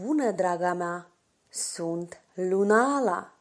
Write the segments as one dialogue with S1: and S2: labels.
S1: Bună, draga mea! Sunt Lunala!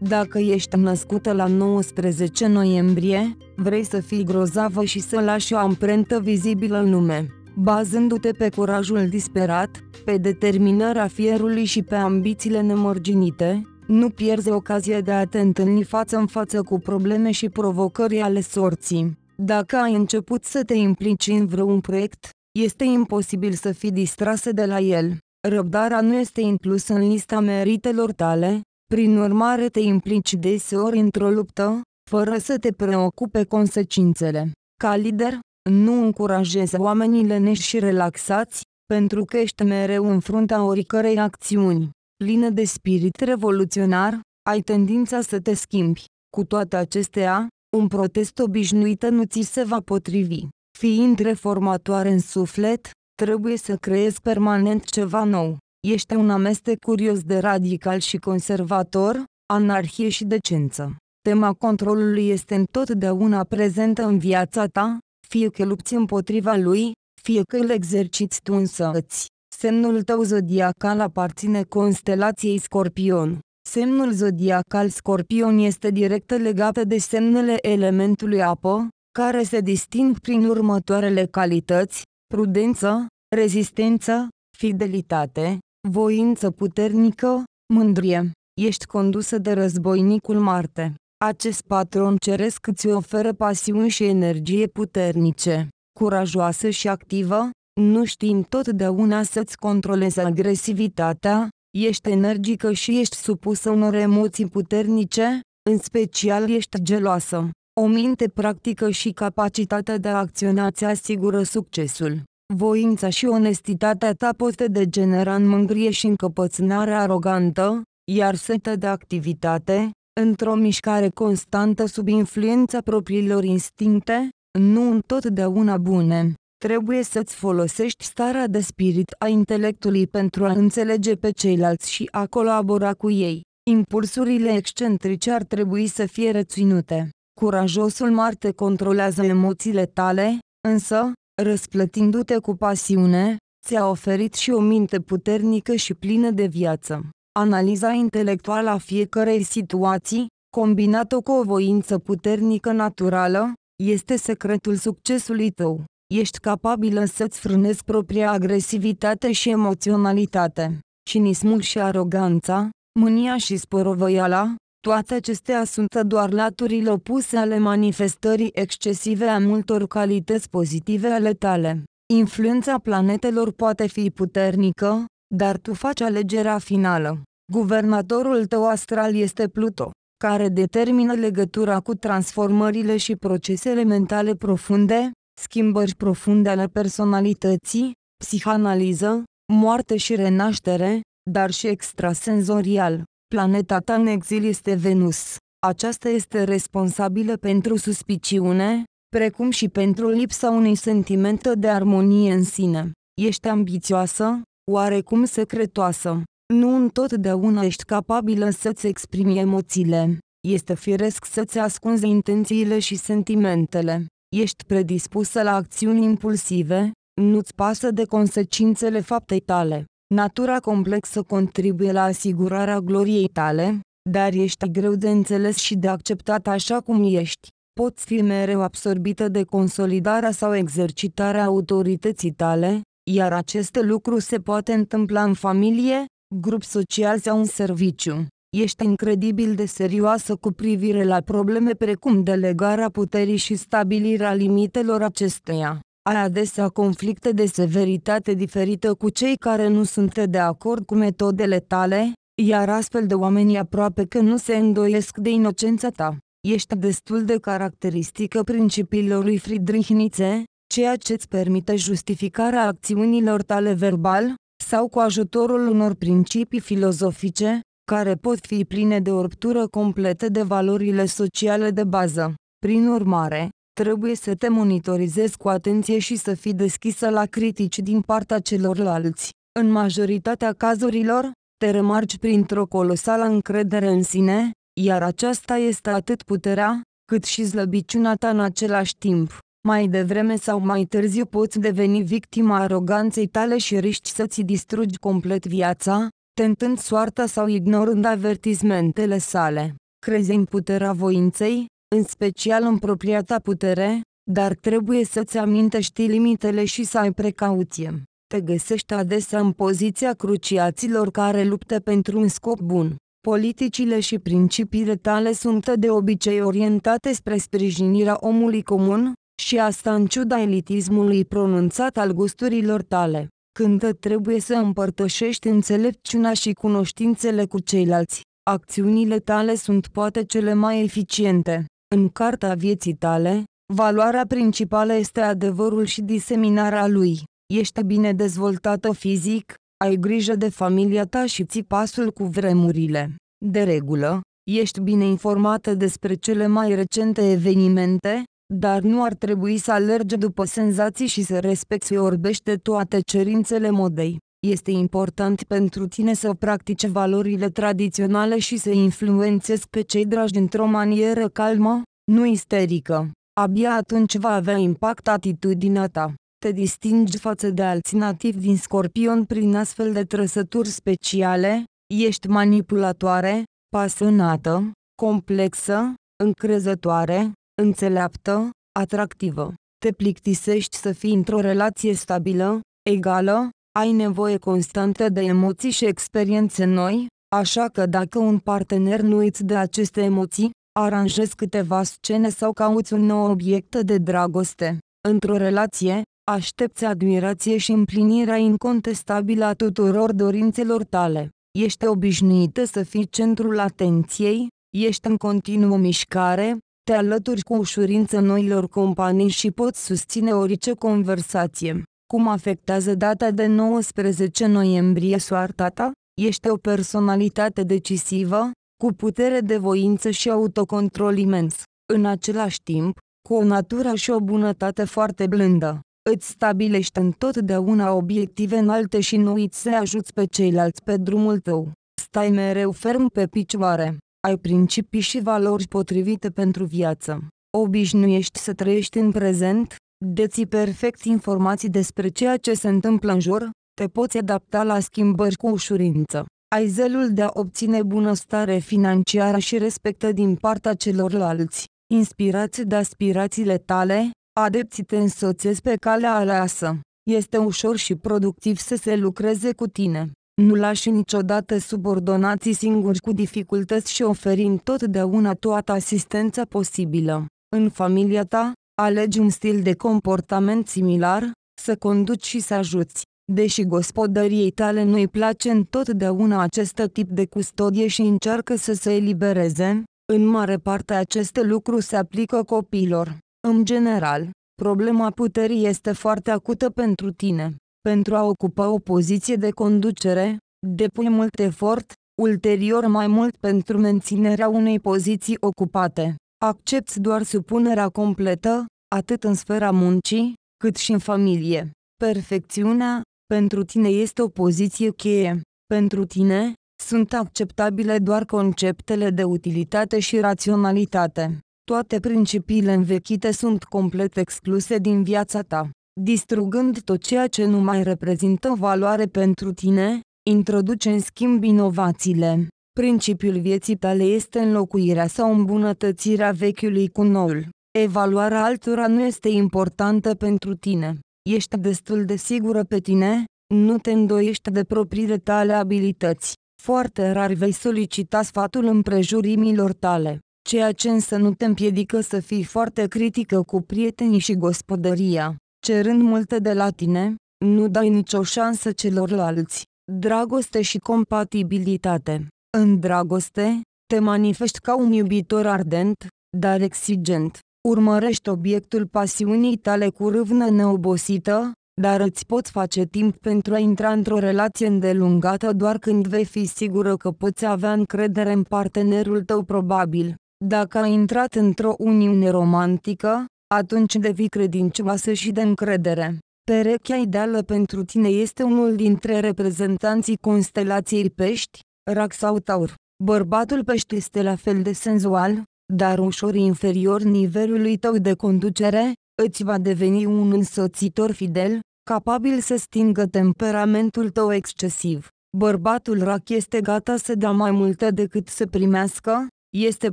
S1: Dacă ești născută la 19 noiembrie, vrei să fii grozavă și să lași o amprentă vizibilă în lume, bazându-te pe curajul disperat, pe determinarea fierului și pe ambițiile nemărginite, nu pierzi ocazia de a te întâlni față în față cu probleme și provocări ale sorții. Dacă ai început să te implici în vreun proiect, este imposibil să fii distrasă de la el. Răbdarea nu este inclusă în lista meritelor tale, prin urmare te implici deseori într-o luptă, fără să te preocupe consecințele. Ca lider, nu încurajezi oamenii leneși și relaxați, pentru că ești mereu în fruntea oricărei acțiuni. Plină de spirit revoluționar, ai tendința să te schimbi. Cu toate acestea, un protest obișnuită nu ți se va potrivi. Fiind reformatoare în suflet, trebuie să creezi permanent ceva nou. Ești un amestec curios de radical și conservator, anarhie și decență. Tema controlului este întotdeauna prezentă în viața ta, fie că lupți împotriva lui, fie că îl exerciți tu însăți. Semnul tău zodiacal aparține constelației Scorpion. Semnul zodiacal Scorpion este direct legat de semnele elementului apă, care se disting prin următoarele calități, prudență, rezistență, fidelitate, voință puternică, mândrie. Ești condusă de războinicul Marte. Acest patron ceresc îți oferă pasiuni și energie puternice, curajoasă și activă, nu știi întotdeauna să-ți controlezi agresivitatea, ești energică și ești supusă unor emoții puternice, în special ești geloasă. O minte practică și capacitatea de a acționa ți asigură succesul. Voința și onestitatea ta pot degenera în mângrie și încăpățânare arogantă, iar setea de activitate, într-o mișcare constantă sub influența propriilor instincte, nu întotdeauna bune. Trebuie să-ți folosești starea de spirit a intelectului pentru a înțelege pe ceilalți și a colabora cu ei. Impulsurile excentrice ar trebui să fie reținute. Curajosul Marte controlează emoțiile tale, însă, răsplătindu-te cu pasiune, ți-a oferit și o minte puternică și plină de viață. Analiza intelectuală a fiecarei situații, combinată cu o voință puternică naturală, este secretul succesului tău. Ești capabilă să-ți frânezi propria agresivitate și emoționalitate, cinismul și aroganța, mânia și sporovăiala, toate acestea sunt doar laturile opuse ale manifestării excesive a multor calități pozitive ale tale. Influența planetelor poate fi puternică, dar tu faci alegerea finală. Guvernatorul tău astral este Pluto, care determină legătura cu transformările și procesele mentale profunde, schimbări profunde ale personalității, psihanaliză, moarte și renaștere, dar și extrasenzorial planeta ta în exil este Venus. Aceasta este responsabilă pentru suspiciune, precum și pentru lipsa unui sentiment de armonie în sine. Ești ambițioasă, oarecum secretoasă. Nu întotdeauna ești capabilă să-ți exprimi emoțiile. Este firesc să-ți ascunzi intențiile și sentimentele. Ești predispusă la acțiuni impulsive, nu-ți pasă de consecințele faptei tale. Natura complexă contribuie la asigurarea gloriei tale, dar ești greu de înțeles și de acceptat așa cum ești. Poți fi mereu absorbită de consolidarea sau exercitarea autorității tale, iar acest lucru se poate întâmpla în familie, grup social sau în serviciu. Ești incredibil de serioasă cu privire la probleme precum delegarea puterii și stabilirea limitelor acesteia ai adesea conflicte de severitate diferită cu cei care nu sunt de acord cu metodele tale, iar astfel de oameni aproape că nu se îndoiesc de inocența ta. Ești destul de caracteristică principiilor lui Friedrich Nietzsche, ceea ce îți permite justificarea acțiunilor tale verbal, sau cu ajutorul unor principii filozofice, care pot fi pline de o ruptură completă de valorile sociale de bază. Prin urmare, Trebuie să te monitorizezi cu atenție și să fii deschisă la critici din partea celorlalți. În majoritatea cazurilor, te remarci printr-o colosală încredere în sine, iar aceasta este atât puterea, cât și slăbiciunea ta în același timp. Mai devreme sau mai târziu poți deveni victima aroganței tale și riști să-ți distrugi complet viața, tentând soarta sau ignorând avertismentele sale. Crezi în puterea voinței? în special în propria ta putere, dar trebuie să-ți amintești limitele și să ai precauție. Te găsești adesea în poziția cruciaților care luptă pentru un scop bun. Politicile și principiile tale sunt de obicei orientate spre sprijinirea omului comun, și asta în ciuda elitismului pronunțat al gusturilor tale. Când trebuie să împărtășești înțelepciunea și cunoștințele cu ceilalți, acțiunile tale sunt poate cele mai eficiente. În cartea vieții tale, valoarea principală este adevărul și diseminarea lui. Ești bine dezvoltată fizic, ai grijă de familia ta și ții pasul cu vremurile. De regulă, ești bine informată despre cele mai recente evenimente, dar nu ar trebui să alergi după senzații și să respecti orbește toate cerințele modei. Este important pentru tine să practici valorile tradiționale și să influențezi pe cei dragi într-o manieră calmă, nu isterică. Abia atunci va avea impact atitudinea ta. Te distingi față de alți nativi din scorpion prin astfel de trăsături speciale, ești manipulatoare, pasionată, complexă, încrezătoare, înțeleaptă, atractivă. Te plictisești să fii într-o relație stabilă, egală, ai nevoie constantă de emoții și experiențe noi, așa că dacă un partener nu îți dă aceste emoții, aranjezi câteva scene sau cauți un nou obiect de dragoste. Într-o relație, aștepți admirație și împlinirea incontestabilă a tuturor dorințelor tale. Ești obișnuită să fii centrul atenției, ești în continuă mișcare, te alături cu ușurință noilor companii și poți susține orice conversație. Cum afectează data de 19 noiembrie soarta ta? Ești o personalitate decisivă, cu putere de voință și autocontrol imens. În același timp, cu o natură și o bunătate foarte blândă, îți stabilești întotdeauna obiective înalte și nu îți se ajuți pe ceilalți pe drumul tău. Stai mereu ferm pe picioare, ai principii și valori potrivite pentru viață. Obișnuiești să trăiești în prezent, Deți perfect informații despre ceea ce se întâmplă în jur, te poți adapta la schimbări cu ușurință. Ai zelul de a obține bunăstare financiară și respectă din partea celorlalți. Inspirați de aspirațiile tale, adepții te însoțesc pe calea aleasă. Este ușor și productiv să se lucreze cu tine. Nu lași niciodată subordonații singuri cu dificultăți și oferim totdeauna toată asistența posibilă. În familia ta, Alegi un stil de comportament similar, să conduci și să ajuți. Deși gospodăriei tale nu-i place întotdeauna acest tip de custodie și încearcă să se elibereze, în mare parte acest lucru se aplică copilor. În general, problema puterii este foarte acută pentru tine. Pentru a ocupa o poziție de conducere, depui mult efort, ulterior mai mult pentru menținerea unei poziții ocupate accepti doar supunerea completă, atât în sfera muncii, cât și în familie. Perfecțiunea, pentru tine este o poziție cheie. Pentru tine, sunt acceptabile doar conceptele de utilitate și raționalitate. Toate principiile învechite sunt complet excluse din viața ta, distrugând tot ceea ce nu mai reprezintă valoare pentru tine, introduce în schimb inovațiile, Principiul vieții tale este înlocuirea sau îmbunătățirea vechiului cu noul. Evaluarea altora nu este importantă pentru tine. Ești destul de sigură pe tine, nu te îndoiești de propriile tale abilități. Foarte rar vei solicita sfatul împrejurimilor tale, ceea ce însă nu te împiedică să fii foarte critică cu prietenii și gospodăria. Cerând multe de la tine, nu dai nicio șansă celorlalți. Dragoste și compatibilitate în dragoste, te manifesti ca un iubitor ardent, dar exigent. Urmărești obiectul pasiunii tale cu râvnă neobosită, dar îți poți face timp pentru a intra într-o relație îndelungată doar când vei fi sigură că poți avea încredere în partenerul tău probabil. Dacă ai intrat într-o uniune romantică, atunci devii credincioasă și de încredere. Perechea ideală pentru tine este unul dintre reprezentanții constelației pești, rac sau taur. Bărbatul pește este la fel de senzual, dar ușor inferior nivelului tău de conducere, îți va deveni un însoțitor fidel, capabil să stingă temperamentul tău excesiv. Bărbatul rac este gata să dea mai multe decât să primească, este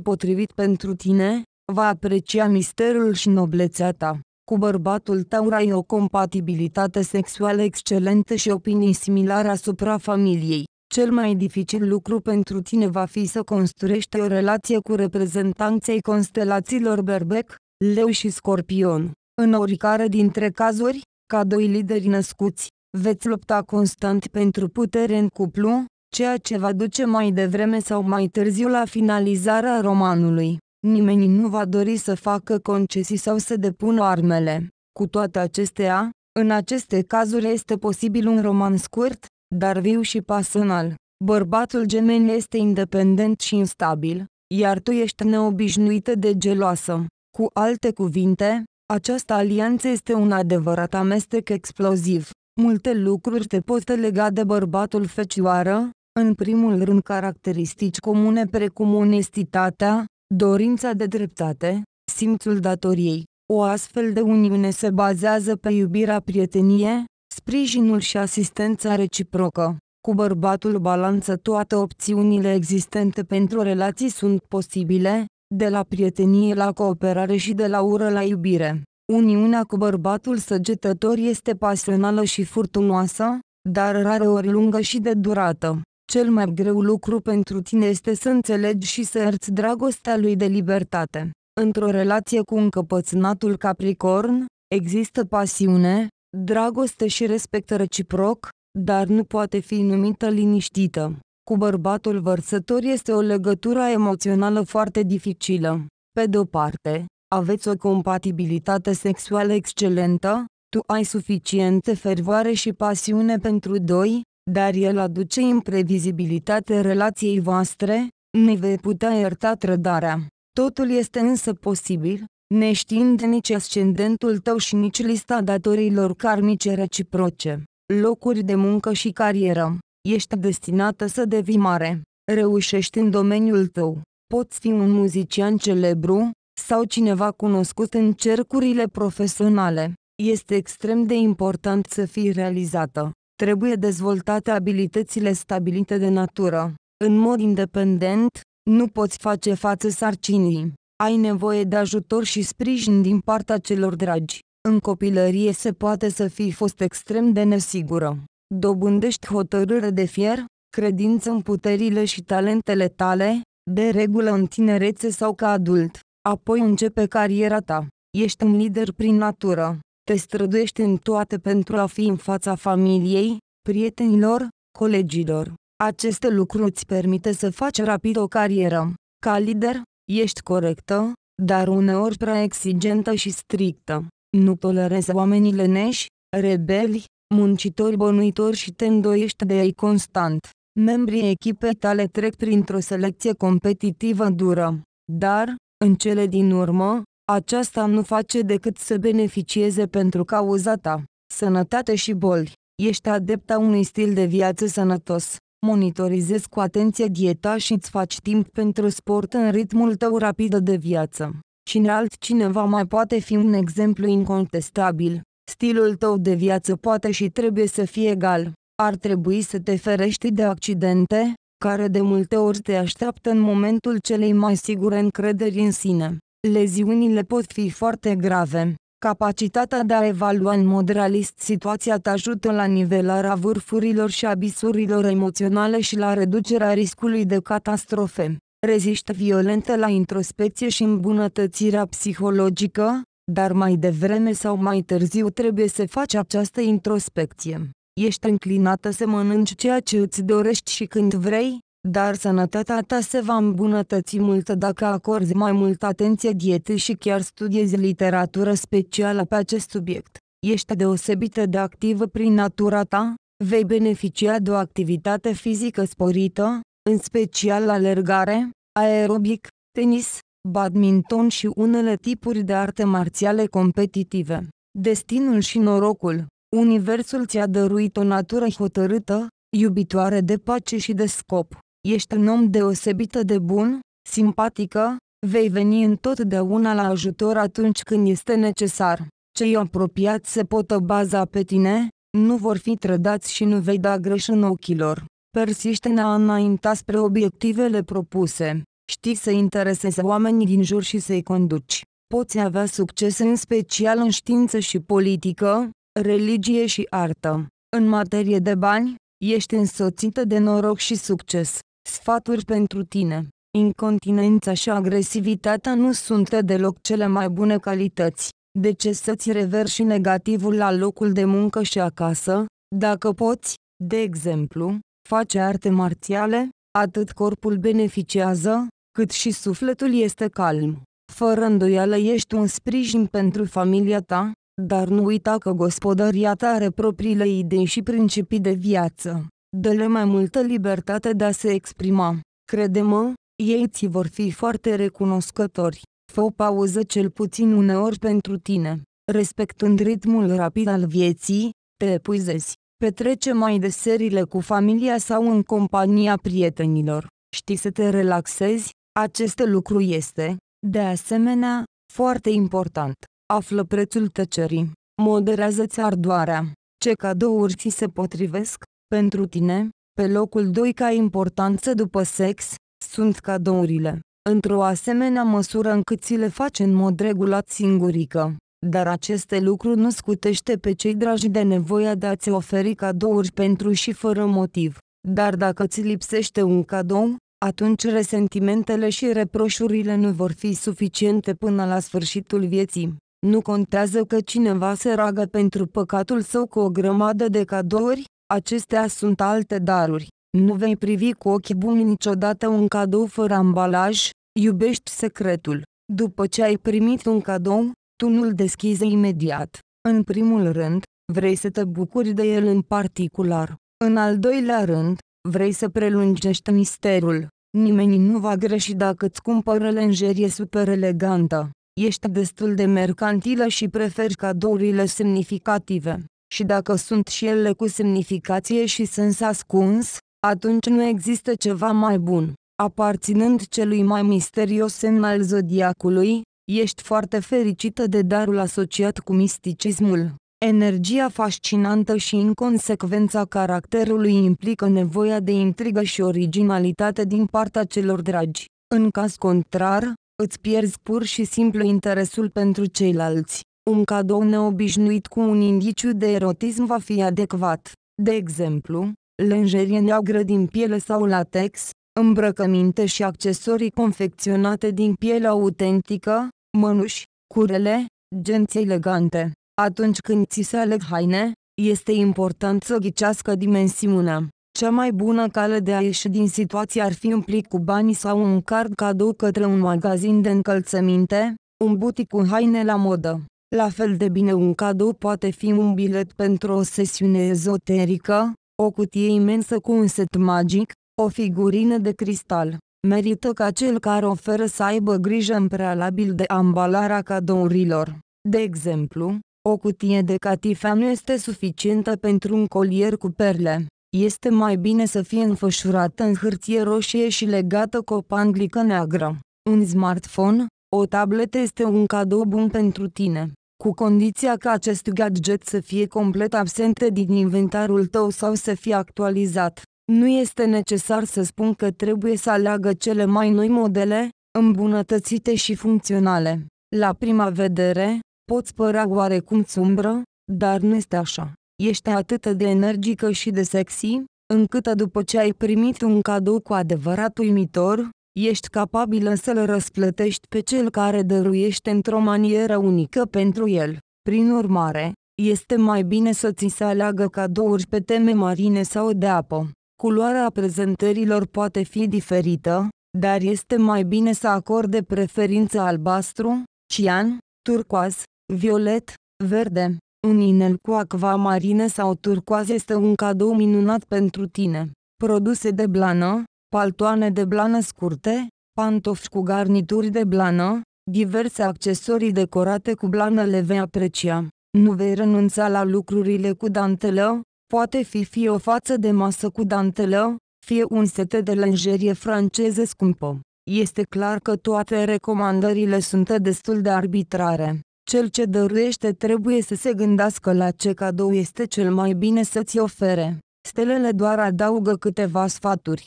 S1: potrivit pentru tine, va aprecia misterul și noblețea ta. Cu bărbatul tău ai o compatibilitate sexuală excelentă și opinii similare asupra familiei. Cel mai dificil lucru pentru tine va fi să construiești o relație cu reprezentanței constelațiilor Berbec, Leu și Scorpion. În oricare dintre cazuri, ca doi lideri născuți, veți lupta constant pentru putere în cuplu, ceea ce va duce mai devreme sau mai târziu la finalizarea romanului. Nimeni nu va dori să facă concesii sau să depună armele. Cu toate acestea, în aceste cazuri este posibil un roman scurt, dar viu și pasional. Bărbatul gemen este independent și instabil, iar tu ești neobișnuită de geloasă. Cu alte cuvinte, această alianță este un adevărat amestec exploziv. Multe lucruri te pot lega de bărbatul fecioară, în primul rând caracteristici comune precum onestitatea, dorința de dreptate, simțul datoriei. O astfel de uniune se bazează pe iubirea prietenie, sprijinul și asistența reciprocă. Cu bărbatul balanță toate opțiunile existente pentru relații sunt posibile, de la prietenie la cooperare și de la ură la iubire. Uniunea cu bărbatul săgetător este pasională și furtunoasă, dar ori lungă și de durată. Cel mai greu lucru pentru tine este să înțelegi și să erți dragostea lui de libertate. Într-o relație cu încăpățânatul Capricorn, există pasiune, Dragoste și respect reciproc, dar nu poate fi numită liniștită. Cu bărbatul vărsător este o legătură emoțională foarte dificilă. Pe de-o parte, aveți o compatibilitate sexuală excelentă, tu ai suficiente fervoare și pasiune pentru doi, dar el aduce imprevizibilitate relației voastre, ne vei putea ierta trădarea. Totul este însă posibil, neștiind nici ascendentul tău și nici lista datorilor karmice reciproce, locuri de muncă și carieră, ești destinată să devii mare, reușești în domeniul tău, poți fi un muzician celebru, sau cineva cunoscut în cercurile profesionale. Este extrem de important să fii realizată. Trebuie dezvoltate abilitățile stabilite de natură. În mod independent, nu poți face față sarcinii. Ai nevoie de ajutor și sprijin din partea celor dragi. În copilărie se poate să fi fost extrem de nesigură. Dobândești hotărâre de fier, credință în puterile și talentele tale, de regulă în tinerețe sau ca adult. Apoi începe cariera ta. Ești un lider prin natură. Te străduiești în toate pentru a fi în fața familiei, prietenilor, colegilor. Aceste lucruri îți permite să faci rapid o carieră. Ca lider, Ești corectă, dar uneori prea exigentă și strictă. Nu tolerezi oamenii leneși, rebeli, muncitori bănuitori și te îndoiești de ei constant. Membrii echipei tale trec printr-o selecție competitivă dură, dar, în cele din urmă, aceasta nu face decât să beneficieze pentru cauza ta. Sănătate și boli. Ești adepta unui stil de viață sănătos monitorizezi cu atenție dieta și îți faci timp pentru sport în ritmul tău rapid de viață. Cine altcineva mai poate fi un exemplu incontestabil, stilul tău de viață poate și trebuie să fie egal. Ar trebui să te ferești de accidente, care de multe ori te așteaptă în momentul celei mai sigure încrederi în sine. Leziunile pot fi foarte grave, Capacitatea de a evalua în mod realist situația te ajută la nivelarea vârfurilor și abisurilor emoționale și la reducerea riscului de catastrofe. Reziște violentă la introspecție și îmbunătățirea psihologică, dar mai devreme sau mai târziu trebuie să faci această introspecție. Ești înclinată să mănânci ceea ce îți dorești și când vrei, dar sănătatea ta se va îmbunătăți mult dacă acorzi mai multă atenție dietei și chiar studiezi literatură specială pe acest subiect. Ești deosebită de activă prin natura ta, vei beneficia de o activitate fizică sporită, în special alergare, aerobic, tenis, badminton și unele tipuri de arte marțiale competitive. Destinul și norocul Universul ți-a dăruit o natură hotărâtă, iubitoare de pace și de scop. Ești un om deosebită de bun, simpatică, vei veni întotdeauna la ajutor atunci când este necesar. Cei apropiați se pot baza pe tine, nu vor fi trădați și nu vei da greș în ochilor. Persiște în a înainta spre obiectivele propuse. Știi să interesezi oamenii din jur și să-i conduci. Poți avea succes în special în știință și politică, religie și artă. În materie de bani, ești însoțită de noroc și succes. Sfaturi pentru tine. Incontinența și agresivitatea nu sunt deloc cele mai bune calități. De ce să-ți reverși negativul la locul de muncă și acasă? Dacă poți, de exemplu, face arte marțiale, atât corpul beneficiază, cât și sufletul este calm. Fără îndoială ești un sprijin pentru familia ta, dar nu uita că gospodăria ta are propriile idei și principii de viață dă-le mai multă libertate de a se exprima. Crede-mă, ei ți vor fi foarte recunoscători. Fă o pauză cel puțin uneori pentru tine. Respectând ritmul rapid al vieții, te epuizezi. Petrece mai de serile cu familia sau în compania prietenilor. Știi să te relaxezi? Acest lucru este, de asemenea, foarte important. Află prețul tăcerii. Moderează-ți ardoarea. Ce cadouri ți se potrivesc? Pentru tine, pe locul 2 ca importanță după sex, sunt cadourile, într-o asemenea măsură încât ți le faci în mod regulat singurică. Dar aceste lucruri nu scutește pe cei dragi de nevoia de a-ți oferi cadouri pentru și fără motiv. Dar dacă ți lipsește un cadou, atunci resentimentele și reproșurile nu vor fi suficiente până la sfârșitul vieții. Nu contează că cineva se ragă pentru păcatul său cu o grămadă de cadouri, Acestea sunt alte daruri. Nu vei privi cu ochi buni niciodată un cadou fără ambalaj, iubești secretul. După ce ai primit un cadou, tu nu-l deschizi imediat. În primul rând, vrei să te bucuri de el în particular. În al doilea rând, vrei să prelungești misterul. Nimeni nu va greși dacă îți cumpără lenjerie super elegantă. Ești destul de mercantilă și preferi cadourile semnificative și dacă sunt și ele cu semnificație și sens ascuns, atunci nu există ceva mai bun. Aparținând celui mai misterios semn al zodiacului, ești foarte fericită de darul asociat cu misticismul. Energia fascinantă și inconsecvența caracterului implică nevoia de intrigă și originalitate din partea celor dragi. În caz contrar, îți pierzi pur și simplu interesul pentru ceilalți. Un cadou neobișnuit cu un indiciu de erotism va fi adecvat. De exemplu, lenjerie neagră din piele sau latex, îmbrăcăminte și accesorii confecționate din piele autentică, mănuși, curele, genți elegante. Atunci când ți se aleg haine, este important să ghicească dimensiunea. Cea mai bună cale de a ieși din situație ar fi un plic cu bani sau un card cadou către un magazin de încălțăminte, un butic cu haine la modă. La fel de bine un cadou poate fi un bilet pentru o sesiune ezoterică, o cutie imensă cu un set magic, o figurină de cristal. Merită ca cel care oferă să aibă grijă în prealabil de ambalarea cadourilor. De exemplu, o cutie de catifea nu este suficientă pentru un colier cu perle. Este mai bine să fie înfășurată în hârtie roșie și legată cu o panglică neagră. Un smartphone, o tabletă este un cadou bun pentru tine cu condiția ca acest gadget să fie complet absent din inventarul tău sau să fie actualizat. Nu este necesar să spun că trebuie să aleagă cele mai noi modele, îmbunătățite și funcționale. La prima vedere, poți părea oarecum sumbră, dar nu este așa. Ești atât de energică și de sexy, încât după ce ai primit un cadou cu adevărat uimitor, ești capabilă să-l răsplătești pe cel care dăruiește într-o manieră unică pentru el. Prin urmare, este mai bine să ți se aleagă cadouri pe teme marine sau de apă. Culoarea prezentărilor poate fi diferită, dar este mai bine să acorde preferință albastru, cian, turcoaz, violet, verde. Un inel cu acvamarină sau turcoaz este un cadou minunat pentru tine. Produse de blană, paltoane de blană scurte, pantofi cu garnituri de blană, diverse accesorii decorate cu blană le vei aprecia. Nu vei renunța la lucrurile cu dantelă, poate fi fie o față de masă cu dantelă, fie un sete de lenjerie franceză scumpă. Este clar că toate recomandările sunt destul de arbitrare. Cel ce dăruiește trebuie să se gândească la ce cadou este cel mai bine să-ți ofere. Stelele doar adaugă câteva sfaturi